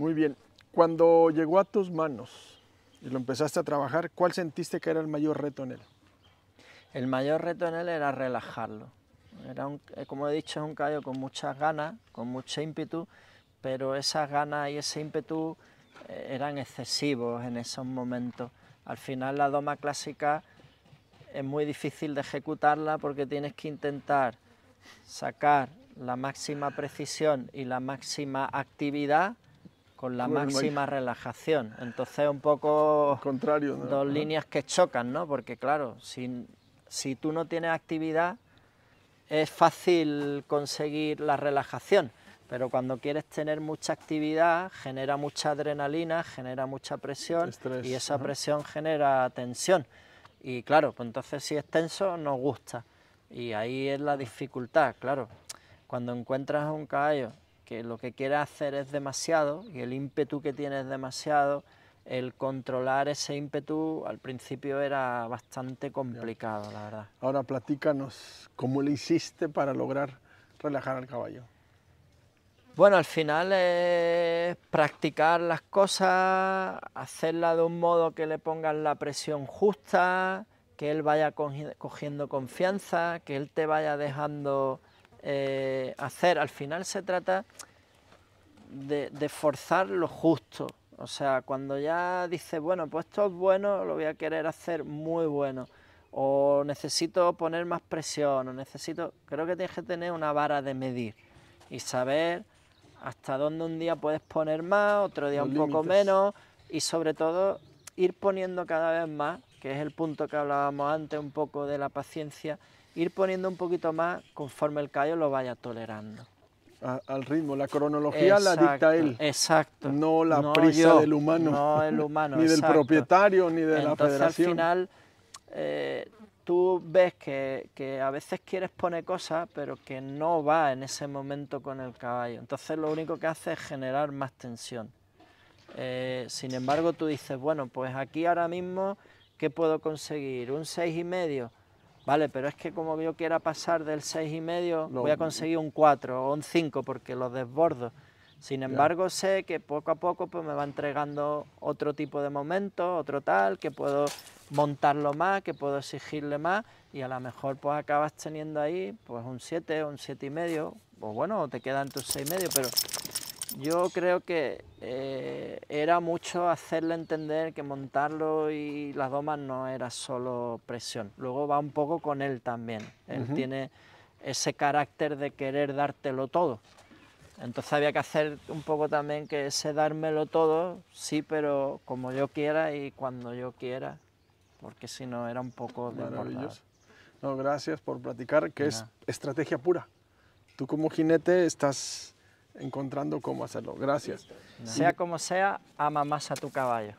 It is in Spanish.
Muy bien. Cuando llegó a tus manos y lo empezaste a trabajar, ¿cuál sentiste que era el mayor reto en él? El mayor reto en él era relajarlo. Eh, como he dicho, es un callo con muchas ganas, con mucho ímpetu, pero esas ganas y ese ímpetu eh, eran excesivos en esos momentos. Al final la doma clásica es muy difícil de ejecutarla porque tienes que intentar sacar la máxima precisión y la máxima actividad con la máxima relajación. Entonces, un poco contrario, dos líneas que chocan, ¿no? Porque claro, si, si tú no tienes actividad, es fácil conseguir la relajación, pero cuando quieres tener mucha actividad, genera mucha adrenalina, genera mucha presión y esa presión genera tensión. Y claro, pues entonces si es tenso, nos gusta. Y ahí es la dificultad, claro. Cuando encuentras un caballo que lo que quiera hacer es demasiado y el ímpetu que tiene es demasiado, el controlar ese ímpetu al principio era bastante complicado, la verdad. Ahora platícanos, ¿cómo le hiciste para lograr relajar al caballo? Bueno, al final es practicar las cosas, hacerlas de un modo que le pongas la presión justa, que él vaya cogiendo confianza, que él te vaya dejando eh, hacer. Al final se trata de, forzar lo justo. O sea, cuando ya dices, bueno, pues esto es bueno, lo voy a querer hacer muy bueno. O necesito poner más presión, o necesito... Creo que tienes que tener una vara de medir y saber hasta dónde un día puedes poner más, otro día un poco menos y sobre todo ir poniendo cada vez más, que es el punto que hablábamos antes un poco de la paciencia, ir poniendo un poquito más conforme el callo lo vaya tolerando al ritmo. La cronología la dicta él. Exacto. No la prisa del humano. humano. ni del propietario, ni de la federación. Al final, eh, tú ves que, a veces quieres poner cosas, pero que no va en ese momento con el caballo. Entonces lo único que hace es generar más tensión. Eh, sin embargo, tú dices, bueno, pues aquí ahora mismo, ¿qué puedo conseguir? Un seis y medio Vale, pero es que como yo quiera pasar del 6,5, medio, voy a conseguir un 4 o un 5 porque lo desbordo. Sin embargo, sé que poco a poco pues, me va entregando otro tipo de momento, otro tal, que puedo montarlo más, que puedo exigirle más y a lo mejor pues acabas teniendo ahí pues un 7, un medio. o bueno, te quedan tus medio, pero yo creo que eh, era mucho hacerle entender que montarlo y las domas no era solo presión. Luego va un poco con él también. Él tiene ese carácter de querer dártelo todo. Entonces había que hacer un poco también que ese dármelo todo, sí, pero como yo quiera y cuando yo quiera, porque si no era un poco Maravilloso. No, gracias por platicar, que es estrategia pura. Tú como jinete estás encontrando cómo hacerlo. Gracias. Sea como sea, ama más a tu caballo.